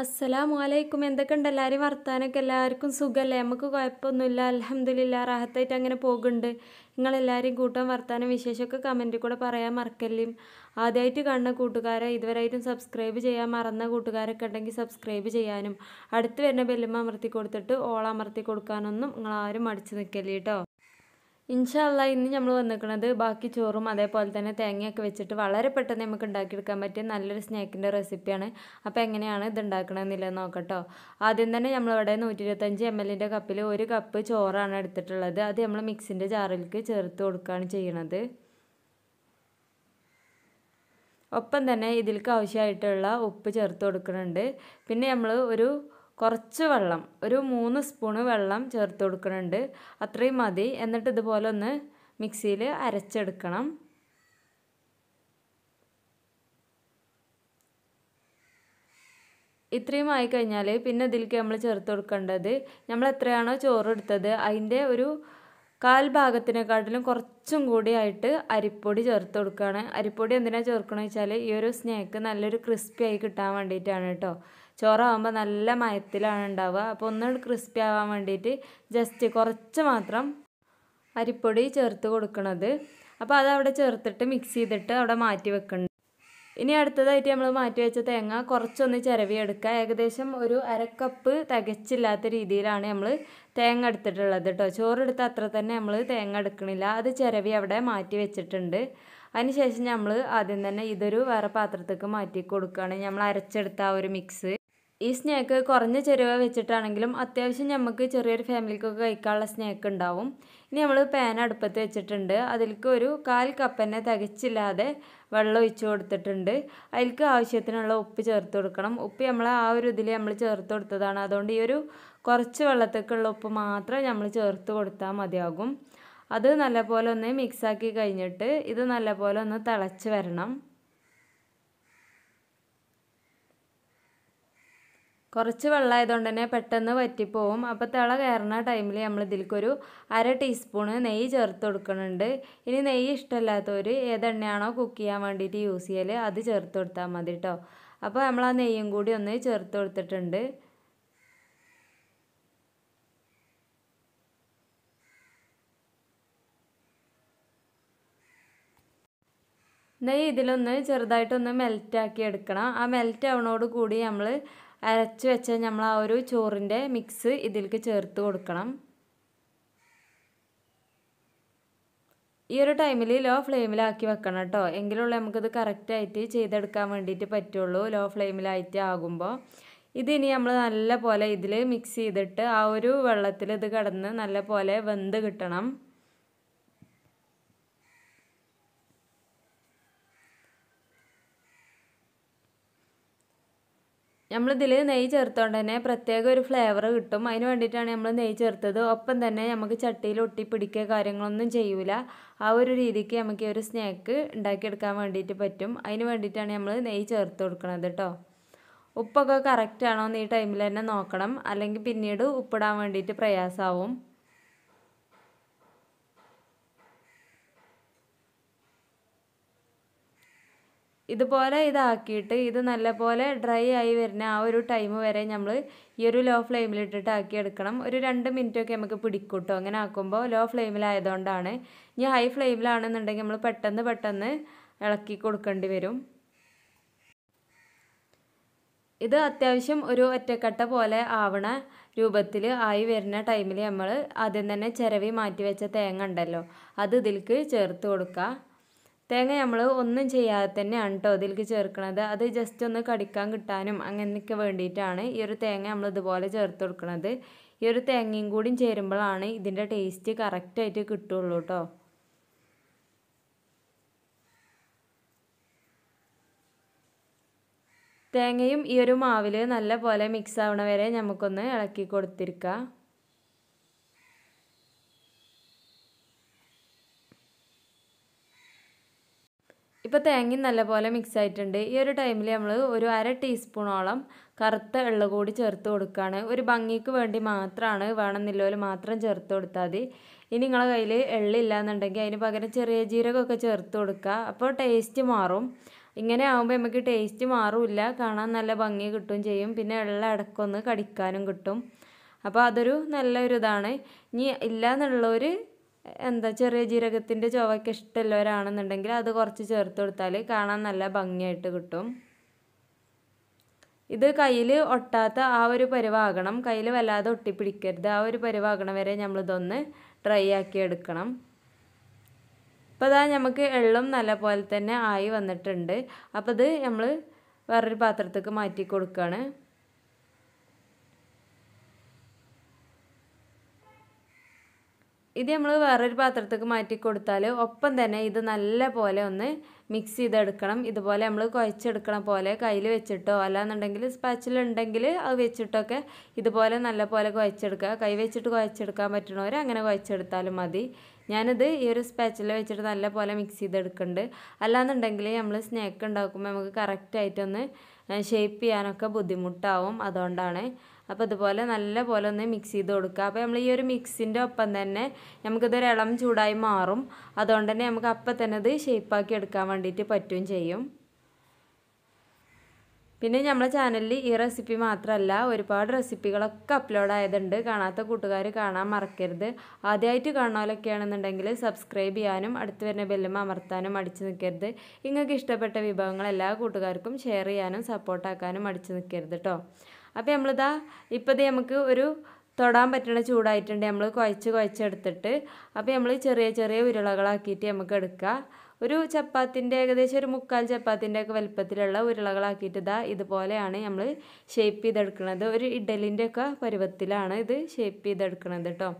അസ്സലാമു അലൈക്കും എന്തൊക്കെയുണ്ട് എല്ലാവരും വർത്താനൊക്കെ എല്ലാവർക്കും സുഖമല്ലേ നമുക്ക് കുഴപ്പമൊന്നുമില്ല അലഹമ്മദില്ല റാഹത്തായിട്ട് അങ്ങനെ പോകുന്നുണ്ട് നിങ്ങളെല്ലാവരും കൂട്ടാൻ വർത്താനം വിശേഷമൊക്കെ കമൻറ്റിൽ കൂടെ പറയാൻ മറക്കല്ലേ ആദ്യമായിട്ട് കാണുന്ന കൂട്ടുകാരെ ഇതുവരായിട്ടും സബ്സ്ക്രൈബ് ചെയ്യാൻ മറന്ന കൂട്ടുകാരൊക്കെ ഉണ്ടെങ്കിൽ സബ്സ്ക്രൈബ് ചെയ്യാനും അടുത്ത് വരുന്ന ബെല്ലുമ്മ അമർത്തി കൊടുത്തിട്ട് ഓൾ അമർത്തി കൊടുക്കാനൊന്നും നിങ്ങളാരും മടിച്ചു നിൽക്കല്ലേ കേട്ടോ ഇൻഷാല്ല ഇന്ന് നമ്മൾ വന്നിരിക്കുന്നത് ബാക്കി ചോറും അതേപോലെ തന്നെ തേങ്ങയൊക്കെ വെച്ചിട്ട് വളരെ പെട്ടെന്ന് നമുക്ക് ഉണ്ടാക്കിയെടുക്കാൻ പറ്റിയ നല്ലൊരു സ്നാക്കിൻ്റെ റെസിപ്പിയാണ് അപ്പോൾ എങ്ങനെയാണ് ഇത് ഉണ്ടാക്കണമെന്നില്ല നോക്കട്ടോ ആദ്യം തന്നെ നമ്മളിവിടെ നൂറ്റി ഇരുപത്തഞ്ച് എം എല്ലിൻ്റെ കപ്പിൽ ഒരു കപ്പ് ചോറാണ് എടുത്തിട്ടുള്ളത് അത് നമ്മൾ മിക്സിൻ്റെ ജാറിലേക്ക് ചേർത്ത് കൊടുക്കുകയാണ് ചെയ്യണത് ഒപ്പം തന്നെ ഇതിലേക്ക് ആവശ്യമായിട്ടുള്ള ഉപ്പ് ചേർത്ത് കൊടുക്കുന്നുണ്ട് പിന്നെ നമ്മൾ ഒരു കുറച്ച് വെള്ളം ഒരു മൂന്ന് സ്പൂണ് വെള്ളം ചേർത്ത് കൊടുക്കുന്നുണ്ട് അത്രയും മതി എന്നിട്ട് ഇതുപോലെ ഒന്ന് മിക്സിയിൽ അരച്ചെടുക്കണം ഇത്രയും ആയി കഴിഞ്ഞാൽ പിന്നെ ഇതിലേക്ക് നമ്മൾ ചേർത്ത് കൊടുക്കേണ്ടത് നമ്മൾ എത്രയാണോ ചോറ് എടുത്തത് അതിൻ്റെ ഒരു കാൽ ഭാഗത്തിനെക്കാട്ടിലും കുറച്ചും കൂടി ആയിട്ട് അരിപ്പൊടി ചേർത്ത് കൊടുക്കുകയാണ് അരിപ്പൊടി എന്തിനാണ് ചേർക്കണമെന്ന് വെച്ചാൽ ഈ ഒരു സ്നേക്ക് നല്ലൊരു ക്രിസ്പി ആയി കിട്ടാൻ വേണ്ടിയിട്ടാണ് കേട്ടോ ചോറാകുമ്പോൾ നല്ല മയത്തിലാണ് ഉണ്ടാവുക അപ്പോൾ ഒന്ന് ക്രിസ്പി ആവാൻ വേണ്ടിയിട്ട് ജസ്റ്റ് കുറച്ച് മാത്രം അരിപ്പൊടി ചേർത്ത് കൊടുക്കണത് അപ്പോൾ അവിടെ ചേർത്തിട്ട് മിക്സ് ചെയ്തിട്ട് അവിടെ മാറ്റി വെക്കുന്നുണ്ട് ഇനി അടുത്തതായിട്ട് നമ്മൾ മാറ്റി വെച്ച തേങ്ങ കുറച്ചൊന്ന് ചിരവി എടുക്കുക ഏകദേശം ഒരു അരക്കപ്പ് തികച്ചില്ലാത്ത രീതിയിലാണ് നമ്മൾ തേങ്ങ എടുത്തിട്ടുള്ളത് കേട്ടോ ചോറെടുത്ത് അത്ര തന്നെ നമ്മൾ തേങ്ങ എടുക്കണില്ല അത് ചിരവി അവിടെ മാറ്റി വെച്ചിട്ടുണ്ട് അതിനുശേഷം നമ്മൾ ആദ്യം തന്നെ ഇതൊരു വേറെ പാത്രത്തേക്ക് മാറ്റി കൊടുക്കുകയാണ് നമ്മൾ അരച്ചെടുത്ത ആ ഒരു മിക്സ് ഈ സ്നേക്ക് കുറഞ്ഞ ചെരുവ വെച്ചിട്ടാണെങ്കിലും അത്യാവശ്യം നമുക്ക് ചെറിയൊരു ഫാമിലിക്കൊക്കെ കഴിക്കാനുള്ള സ്നേക്ക് ഉണ്ടാവും ഇനി നമ്മൾ പാൻ അടുപ്പത്ത് വെച്ചിട്ടുണ്ട് അതിലേക്ക് ഒരു കാൽ കപ്പന്നെ തികച്ചില്ലാതെ വെള്ളം ഒഴിച്ചു കൊടുത്തിട്ടുണ്ട് അതിലേക്ക് ആവശ്യത്തിനുള്ള ഉപ്പ് ചേർത്ത് കൊടുക്കണം ഉപ്പ് നമ്മൾ ആ ഒരു ഇതിൽ നമ്മൾ ചേർത്ത് കൊടുത്തതാണ് അതുകൊണ്ട് ഈ ഒരു കുറച്ച് വെള്ളത്തേക്കുള്ള ഉപ്പ് മാത്രം നമ്മൾ ചേർത്ത് കൊടുത്താൽ മതിയാകും അത് നല്ലപോലെ ഒന്ന് മിക്സാക്കി കഴിഞ്ഞിട്ട് ഇത് നല്ലപോലെ ഒന്ന് തിളച്ച് വരണം കുറച്ച് വെള്ളമായതുകൊണ്ട് തന്നെ പെട്ടെന്ന് വറ്റിപ്പോവും അപ്പോൾ തിള കയറുന്ന ടൈമിൽ നമ്മൾ ഇതിലേക്കൊരു അര ടീസ്പൂണ് നെയ്യ് ചേർത്ത് കൊടുക്കുന്നുണ്ട് ഇനി നെയ്യ് ഇഷ്ടമല്ലാത്തവർ ഏതെണ്ണയാണോ കുക്ക് ചെയ്യാൻ വേണ്ടിയിട്ട് യൂസ് ചെയ്യൽ അത് ചേർത്ത് കൊടുത്താൽ മതി കേട്ടോ അപ്പോൾ നമ്മൾ ആ നെയ്യും കൂടി ഒന്ന് ചേർത്ത് കൊടുത്തിട്ടുണ്ട് നെയ്യ് ഇതിലൊന്ന് ചെറുതായിട്ടൊന്ന് മെൽറ്റാക്കി എടുക്കണം ആ മെൽറ്റ് ആവണോട് കൂടി നമ്മൾ അരച്ച് വെച്ച നമ്മൾ ആ ഒരു ചോറിൻ്റെ മിക്സ് ഇതിലേക്ക് ചേർത്ത് കൊടുക്കണം ഈ ഒരു ടൈമിൽ ലോ ഫ്ലെയിമിലാക്കി വെക്കണം കേട്ടോ എങ്കിലുള്ള നമുക്കിത് കറക്റ്റായിട്ട് ചെയ്തെടുക്കാൻ വേണ്ടിയിട്ട് പറ്റുള്ളൂ ലോ ഫ്ലെയിമിലായിട്ട് ആകുമ്പോൾ ഇതിനി നമ്മൾ നല്ല പോലെ ഇതിൽ മിക്സ് ചെയ്തിട്ട് ആ ഒരു വെള്ളത്തിൽ ഇത് കിടന്ന് നല്ല പോലെ വെന്ത് കിട്ടണം നമ്മളിതിൽ നെയ്യ് ചേർത്തോണ്ട് തന്നെ പ്രത്യേക ഒരു ഫ്ലേവർ കിട്ടും അതിന് വേണ്ടിയിട്ടാണ് നമ്മൾ നെയ്യ് ചേർത്തത് ഒപ്പം തന്നെ നമുക്ക് ചട്ടിയിൽ ഒട്ടി പിടിക്കുക കാര്യങ്ങളൊന്നും ചെയ്യൂല ആ ഒരു രീതിക്ക് നമുക്ക് ഒരു സ്നാക്ക് ഉണ്ടാക്കിയെടുക്കാൻ വേണ്ടിയിട്ട് പറ്റും അതിന് വേണ്ടിയിട്ടാണ് നമ്മൾ നെയ്യ് ചേർത്ത് കൊടുക്കുന്നത് കേട്ടോ ഉപ്പൊക്കെ കറക്റ്റാണോ എന്ന് ഈ ടൈമിൽ തന്നെ നോക്കണം അല്ലെങ്കിൽ പിന്നീട് ഉപ്പിടാൻ വേണ്ടിയിട്ട് പ്രയാസമാവും ഇതുപോലെ ഇതാക്കിയിട്ട് ഇത് നല്ലപോലെ ഡ്രൈ ആയി വരുന്ന ആ ഒരു ടൈം വരെ നമ്മൾ ഈ ഒരു ലോ ഫ്ലെയിമിലിട്ടിട്ട് ആക്കി എടുക്കണം ഒരു രണ്ട് മിനിറ്റൊക്കെ നമുക്ക് പിടിക്കൂട്ടോ അങ്ങനെ ആക്കുമ്പോൾ ലോ ഫ്ലെയിമിലായതുകൊണ്ടാണ് ഇനി ഹൈ ഫ്ലെയിമിലാണെന്നുണ്ടെങ്കിൽ നമ്മൾ പെട്ടെന്ന് പെട്ടെന്ന് ഇളക്കി കൊടുക്കേണ്ടി വരും ഇത് അത്യാവശ്യം ഒരു ഒറ്റക്കട്ട പോലെ ആവണ രൂപത്തിൽ ആയി വരുന്ന ടൈമിൽ നമ്മൾ ആദ്യം തന്നെ ചിരവി മാറ്റി വെച്ച തേങ്ങ ഉണ്ടല്ലോ അത് ഇതിലേക്ക് ചേർത്ത് കൊടുക്കുക തേങ്ങ നമ്മൾ ഒന്നും ചെയ്യാതെ തന്നെയാണ് കേട്ടോ ഇതിലേക്ക് ചേർക്കുന്നത് അത് ജസ്റ്റ് ഒന്ന് കടിക്കാൻ കിട്ടാനും അങ്ങനെയൊക്കെ വേണ്ടിയിട്ടാണ് ഈ ഒരു തേങ്ങ നമ്മൾ ഇതുപോലെ ചേർത്ത് കൊടുക്കുന്നത് ഈ ഒരു തേങ്ങയും കൂടിയും ചേരുമ്പോഴാണ് ഇതിൻ്റെ ടേസ്റ്റ് കറക്റ്റായിട്ട് കിട്ടുള്ളൂ കേട്ടോ തേങ്ങയും ഈ ഒരു മാവിൽ നല്ല പോലെ മിക്സ് ആവണ വരെ നമുക്കൊന്ന് ഇളക്കി കൊടുത്തിരിക്കാം ഇപ്പോൾ തേങ്ങയും നല്ലപോലെ മിക്സ് ആയിട്ടുണ്ട് ഈ ഒരു ടൈമിൽ നമ്മൾ ഒരു അര ടീസ്പൂണോളം കറുത്ത എള്ള കൂടി ചേർത്ത് കൊടുക്കുകയാണ് ഒരു ഭംഗിക്ക് വേണ്ടി മാത്രമാണ് വേണമെന്നില്ലവർ മാത്രം ചേർത്ത് കൊടുത്താൽ മതി ഇനി നിങ്ങളെ കയ്യിൽ എള്ളില്ല എന്നുണ്ടെങ്കിൽ അതിന് പകരം ചെറിയ ജീരകമൊക്കെ ചേർത്ത് കൊടുക്കുക അപ്പോൾ ടേസ്റ്റ് മാറും ഇങ്ങനെ ആകുമ്പോൾ നമുക്ക് ടേസ്റ്റ് മാറില്ല കാണാൻ നല്ല ഭംഗി കിട്ടും ചെയ്യും പിന്നെ എള്ള ഇടക്കൊന്ന് കടിക്കാനും കിട്ടും അപ്പോൾ അതൊരു നല്ലൊരു ഇതാണ് ഇനി ഇല്ല എന്നുള്ളവർ എന്താ ചെറിയ ജീരകത്തിൻ്റെ ചുവയ്ക്ക് ഇഷ്ടമുള്ളവരാണെന്നുണ്ടെങ്കിൽ അത് കുറച്ച് ചേർത്ത് കൊടുത്താൽ കാണാൻ നല്ല ഭംഗിയായിട്ട് കിട്ടും ഇത് കയ്യിൽ ഒട്ടാത്ത ആ ഒരു പരിവാകണം കയ്യിൽ വല്ലാതെ ഒട്ടിപ്പിടിക്കരുത് ആ ഒരു പരിവാകണം വരെ നമ്മളിതൊന്ന് ഡ്രൈ ആക്കി എടുക്കണം അപ്പോൾ അതാ നമുക്ക് എള്ളും നല്ല പോലെ തന്നെ ആയി വന്നിട്ടുണ്ട് അപ്പോൾ ഇത് നമ്മൾ വേറൊരു പാത്രത്തേക്ക് മാറ്റി കൊടുക്കുകയാണ് ഇത് നമ്മൾ വേറൊരു പാത്രത്തേക്ക് മാറ്റി കൊടുത്താൽ ഒപ്പം തന്നെ ഇത് നല്ല പോലെ ഒന്ന് മിക്സ് ചെയ്തെടുക്കണം ഇതുപോലെ നമ്മൾ കുഴച്ചെടുക്കണ പോലെ കയ്യിൽ വെച്ചിട്ടോ അല്ലാന്നുണ്ടെങ്കിൽ സ്പാച്ചിലുണ്ടെങ്കിൽ അത് വെച്ചിട്ടൊക്കെ ഇതുപോലെ നല്ല പോലെ കുഴച്ചെടുക്കുക കൈ വെച്ചിട്ട് കുഴച്ചെടുക്കാൻ പറ്റണവർ അങ്ങനെ കുഴച്ചെടുത്താലും മതി ഞാനിത് ഈ ഒരു സ്പാച്ചിൽ വെച്ചിട്ട് നല്ല പോലെ മിക്സ് ചെയ്തെടുക്കുന്നുണ്ട് അല്ലാന്നുണ്ടെങ്കിൽ നമ്മൾ സ്നാക്ക് ഉണ്ടാക്കുമ്പോൾ നമുക്ക് കറക്റ്റായിട്ടൊന്ന് ഷേപ്പ് ചെയ്യാനൊക്കെ ബുദ്ധിമുട്ടാവും അതുകൊണ്ടാണ് അപ്പോൾ ഇതുപോലെ നല്ല പോലെ ഒന്ന് മിക്സ് ചെയ്ത് കൊടുക്കുക അപ്പോൾ നമ്മൾ ഈ ഒരു മിക്സിൻ്റെ ഒപ്പം തന്നെ നമുക്കിതൊരു ഇളം ചൂടായി മാറും അതുകൊണ്ട് തന്നെ നമുക്ക് അപ്പം തന്നെ ഇത് ഷേപ്പാക്കി എടുക്കാൻ വേണ്ടിയിട്ട് പറ്റുകയും ചെയ്യും പിന്നെ നമ്മളെ ചാനലിൽ ഈ റെസിപ്പി മാത്രമല്ല ഒരുപാട് റെസിപ്പികളൊക്കെ അപ്ലോഡ് ആയതുണ്ട് കാണാത്ത കൂട്ടുകാർ കാണാൻ മറക്കരുത് ആദ്യമായിട്ട് കാണാനൊക്കെയാണെന്നുണ്ടെങ്കിൽ സബ്സ്ക്രൈബ് ചെയ്യാനും അടുത്ത് വരുന്ന ബെല്ലും അമർത്താനും അടിച്ചു നിൽക്കരുത് നിങ്ങൾക്ക് ഇഷ്ടപ്പെട്ട വിഭവങ്ങൾ എല്ലാ കൂട്ടുകാർക്കും ഷെയർ ചെയ്യാനും സപ്പോർട്ടാക്കാനും അടിച്ചു നിൽക്കരുത് കേട്ടോ അപ്പോൾ നമ്മളിതാ ഇപ്പോൾ ഇത് നമുക്ക് ഒരു തൊടാൻ പറ്റണ ചൂടായിട്ടുണ്ട് നമ്മൾ കുഴച്ച് കുഴച്ചെടുത്തിട്ട് അപ്പോൾ നമ്മൾ ചെറിയ ചെറിയ ഉരുളകളാക്കിയിട്ട് നമുക്ക് എടുക്കുക ഒരു ചപ്പാത്തിൻ്റെ ഏകദേശം ഒരു മുക്കാൽ ചപ്പാത്തിൻ്റെ ഒക്കെ വലിപ്പത്തിലുള്ള ഉരുളകളാക്കിയിട്ട് ഇതാ ഇതുപോലെയാണ് നമ്മൾ ഷേപ്പ് ചെയ്തെടുക്കുന്നത് ഒരു ഇഡലിൻ്റെയൊക്കെ പരുവത്തിലാണ് ഇത് ഷേപ്പ് ചെയ്തെടുക്കുന്നത് കേട്ടോ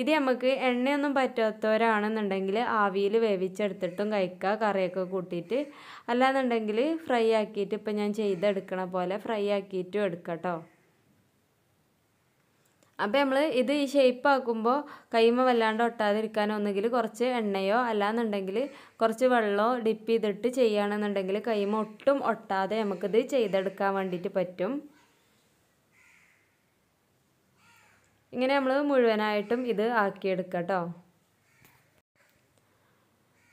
ഇത് നമുക്ക് എണ്ണയൊന്നും പറ്റാത്തവരാണെന്നുണ്ടെങ്കിൽ ആവിയിൽ വേവിച്ചെടുത്തിട്ടും കഴിക്കുക കറിയൊക്കെ കൂട്ടിയിട്ട് അല്ലാന്നുണ്ടെങ്കിൽ ഫ്രൈ ആക്കിയിട്ട് ഇപ്പം ഞാൻ ചെയ്തെടുക്കണ പോലെ ഫ്രൈ ആക്കിയിട്ടും എടുക്കട്ടോ അപ്പം അപ്പോൾ നമ്മൾ ഇത് ഈ ഷേപ്പ് ആക്കുമ്പോൾ കൈമ വല്ലാണ്ട് ഒട്ടാതിരിക്കാൻ ഒന്നുകിൽ കുറച്ച് എണ്ണയോ അല്ലാന്നുണ്ടെങ്കിൽ കുറച്ച് വെള്ളമോ ഡിപ്പ് ചെയ്തിട്ട് ചെയ്യുകയാണെന്നുണ്ടെങ്കിൽ കൈമ ഒട്ടും ഒട്ടാതെ നമുക്കിത് ചെയ്തെടുക്കാൻ വേണ്ടിയിട്ട് പറ്റും ഇങ്ങനെ നമ്മൾ മുഴുവനായിട്ടും ഇത് ആക്കിയെടുക്കുക കേട്ടോ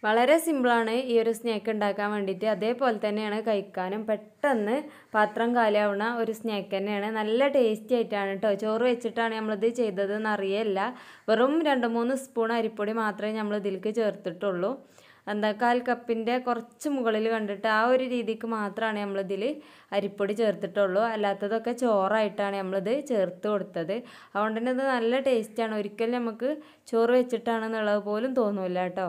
വളരെ സിമ്പിളാണ് ഈ ഒരു സ്നാക്ക് ഉണ്ടാക്കാൻ വേണ്ടിയിട്ട് അതേപോലെ തന്നെയാണ് കഴിക്കാനും പെട്ടെന്ന് പാത്രം കാലിയാവുന്ന ഒരു സ്നാക്ക് തന്നെയാണ് നല്ല ടേസ്റ്റി ആയിട്ടാണ് കേട്ടോ ചോറ് വെച്ചിട്ടാണ് നമ്മളിത് ചെയ്തതെന്ന് അറിയില്ല വെറും രണ്ട് മൂന്ന് സ്പൂൺ അരിപ്പൊടി മാത്രമേ നമ്മൾ ഇതിലേക്ക് ചേർത്തിട്ടുള്ളൂ എന്താ കാൽ കപ്പിൻ്റെ കുറച്ച് മുകളിൽ കണ്ടിട്ട് ആ ഒരു രീതിക്ക് മാത്രമാണ് നമ്മളിതിൽ അരിപ്പൊടി ചേർത്തിട്ടുള്ളൂ അല്ലാത്തതൊക്കെ ചോറായിട്ടാണ് നമ്മളിത് ചേർത്ത് കൊടുത്തത് അതുകൊണ്ട് തന്നെ ഇത് നല്ല ടേസ്റ്റാണ് ഒരിക്കലും നമുക്ക് ചോറ് വെച്ചിട്ടാണെന്നുള്ളത് പോലും തോന്നില്ല കേട്ടോ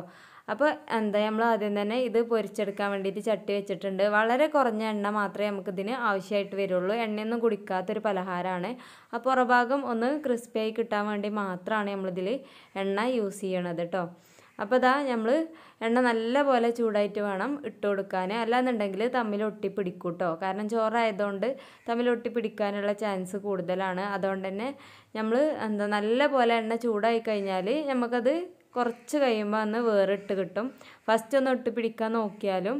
അപ്പോൾ എന്താ നമ്മൾ ആദ്യം തന്നെ ഇത് പൊരിച്ചെടുക്കാൻ വേണ്ടിയിട്ട് ചട്ടി വെച്ചിട്ടുണ്ട് വളരെ കുറഞ്ഞ എണ്ണ മാത്രമേ നമുക്കിതിന് ആവശ്യമായിട്ട് വരുള്ളൂ എണ്ണയൊന്നും കുടിക്കാത്തൊരു പലഹാരമാണ് ആ പുറഭാഗം ഒന്ന് ക്രിസ്പിയായി കിട്ടാൻ വേണ്ടി മാത്രമാണ് നമ്മളിതിൽ എണ്ണ യൂസ് ചെയ്യണത് കേട്ടോ അപ്പോൾ ഇതാ നമ്മൾ എണ്ണ നല്ല പോലെ ചൂടായിട്ട് വേണം ഇട്ട് കൊടുക്കാൻ അല്ലാന്നുണ്ടെങ്കിൽ തമ്മിൽ ഒട്ടിപ്പിടിക്കും കേട്ടോ കാരണം ചോറായതുകൊണ്ട് തമ്മിൽ ഒട്ടിപ്പിടിക്കാനുള്ള ചാൻസ് കൂടുതലാണ് അതുകൊണ്ട് തന്നെ നമ്മൾ എന്താ നല്ല പോലെ എണ്ണ ചൂടായി കഴിഞ്ഞാൽ നമുക്കത് കുറച്ച് കഴിയുമ്പോൾ അന്ന് വേറിട്ട് കിട്ടും ഫസ്റ്റ് ഒന്ന് ഒട്ടി പിടിക്കാൻ നോക്കിയാലും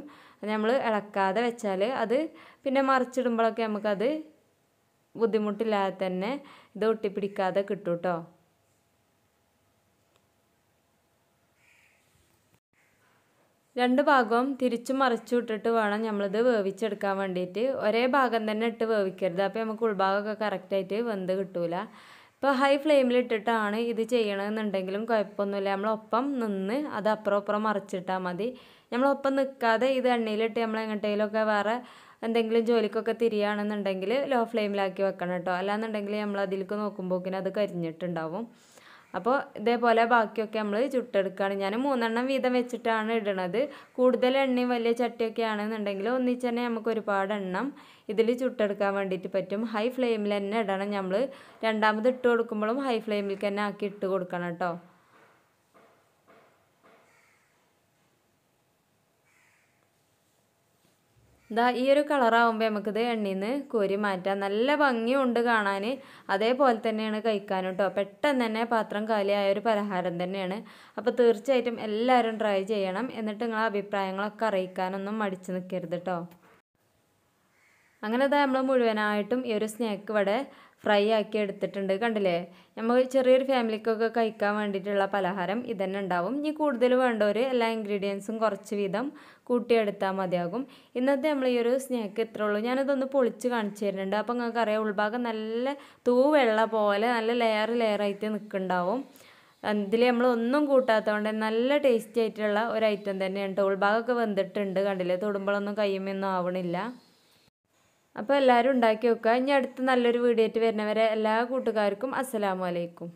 നമ്മൾ ഇളക്കാതെ വെച്ചാൽ അത് പിന്നെ മറിച്ചിടുമ്പോഴൊക്കെ നമുക്കത് ബുദ്ധിമുട്ടില്ലാതെ തന്നെ ഇത് ഒട്ടിപ്പിടിക്കാതെ കിട്ടും കേട്ടോ രണ്ട് ഭാഗവും തിരിച്ചു മറിച്ചു ഇട്ടിട്ട് വേണം നമ്മളിത് വേവിച്ചെടുക്കാൻ വേണ്ടിയിട്ട് ഒരേ ഭാഗം തന്നെ ഇട്ട് വേവിക്കരുത് അപ്പോൾ നമുക്ക് ഉൾഭാഗമൊക്കെ കറക്റ്റായിട്ട് വെന്ത് കിട്ടൂല ഇപ്പോൾ ഹൈ ഫ്ലെയിമിലിട്ടിട്ടാണ് ഇത് ചെയ്യണമെന്നുണ്ടെങ്കിലും കുഴപ്പമൊന്നുമില്ല നമ്മളൊപ്പം നിന്ന് അത് അപ്പുറം അപ്പുറം മറിച്ചിട്ടാൽ മതി നമ്മളൊപ്പം നിൽക്കാതെ ഇത് എണ്ണയിലിട്ട് നമ്മൾ എങ്ങോട്ടേലൊക്കെ വേറെ എന്തെങ്കിലും ജോലിക്കൊക്കെ തിരിയുകയാണെന്നുണ്ടെങ്കിൽ ലോ ഫ്ലെയിമിലാക്കി വെക്കണം കേട്ടോ അല്ലാന്നുണ്ടെങ്കിൽ നമ്മളതിലേക്ക് അതിലേക്ക് നോക്കുമ്പോക്കിന് അത് കരിഞ്ഞിട്ടുണ്ടാവും അപ്പോൾ ഇതേപോലെ ബാക്കിയൊക്കെ നമ്മൾ ചുട്ടെടുക്കുകയാണ് ഞാൻ മൂന്നെണ്ണം വീതം വെച്ചിട്ടാണ് ഇടണത് കൂടുതൽ എണ്ണയും വലിയ ചട്ടിയൊക്കെ ആണെന്നുണ്ടെങ്കിൽ ഒന്നിച്ച് തന്നെ നമുക്ക് ഒരുപാട് എണ്ണം ഇതിൽ ചുട്ടെടുക്കാൻ വേണ്ടിയിട്ട് പറ്റും ഹൈ ഫ്ലെയിമിൽ തന്നെ ഇടണം നമ്മൾ രണ്ടാമത് ഇട്ട് കൊടുക്കുമ്പോഴും ഹൈ ഫ്ലെയിമിൽ തന്നെ ആക്കി ഇട്ട് കൊടുക്കണം കേട്ടോ ഇതാ ഈ ഒരു കളറാകുമ്പോൾ നമുക്കിത് എണ്ണയിൽ നിന്ന് കോരി മാറ്റാം നല്ല ഭംഗിയുണ്ട് കാണാൻ അതേപോലെ തന്നെയാണ് കഴിക്കാനും കേട്ടോ പെട്ടെന്ന് തന്നെ പാത്രം കാലിയായ ഒരു പലഹാരം തന്നെയാണ് അപ്പോൾ തീർച്ചയായിട്ടും എല്ലാവരും ട്രൈ ചെയ്യണം എന്നിട്ട് നിങ്ങളെ അഭിപ്രായങ്ങളൊക്കെ അറിയിക്കാനൊന്നും മടിച്ചു നിൽക്കരുത് കേട്ടോ അങ്ങനെ നമ്മൾ മുഴുവനായിട്ടും ഈ ഒരു സ്നാക്ക് ഇവിടെ ഫ്രൈ ആക്കി എടുത്തിട്ടുണ്ട് കണ്ടില്ലേ നമ്മൾ ചെറിയൊരു ഫാമിലിക്കൊക്കെ കഴിക്കാൻ വേണ്ടിയിട്ടുള്ള പലഹാരം ഇതന്നെ ഉണ്ടാവും ഇനി കൂടുതൽ വേണ്ടവർ എല്ലാ ഇൻഗ്രീഡിയൻസും കുറച്ച് വീതം കൂട്ടിയെടുത്താൽ മതിയാകും ഇന്നത്തെ നമ്മൾ ഈ ഒരു സ്നാക്ക് ഇത്രേ ഉള്ളൂ ഞാനിതൊന്ന് പൊളിച്ച് കാണിച്ചു തരുന്നുണ്ട് അപ്പോൾ നിങ്ങൾക്കറിയാം ഉൾഭാഗം നല്ല തൂവെള്ള പോലെ നല്ല ലെയർ ലെയറായിട്ട് നിൽക്കുന്നുണ്ടാവും ഇതിൽ നമ്മൾ ഒന്നും കൂട്ടാത്തതുകൊണ്ട് നല്ല ടേസ്റ്റി ആയിട്ടുള്ള ഒരു ഐറ്റം തന്നെയാണ് ഉൾഭാഗമൊക്കെ വെന്തിട്ടുണ്ട് കണ്ടില്ലേ തൊടുമ്പോഴൊന്നും കയ്യുമൊന്നും ആവണില്ല അപ്പോൾ എല്ലാവരും ഉണ്ടാക്കി വെക്കുക ഇനി അടുത്ത നല്ലൊരു വീഡിയോ ആയിട്ട് വരുന്നവരെ എല്ലാ കൂട്ടുകാർക്കും അസ്സലാമലൈക്കും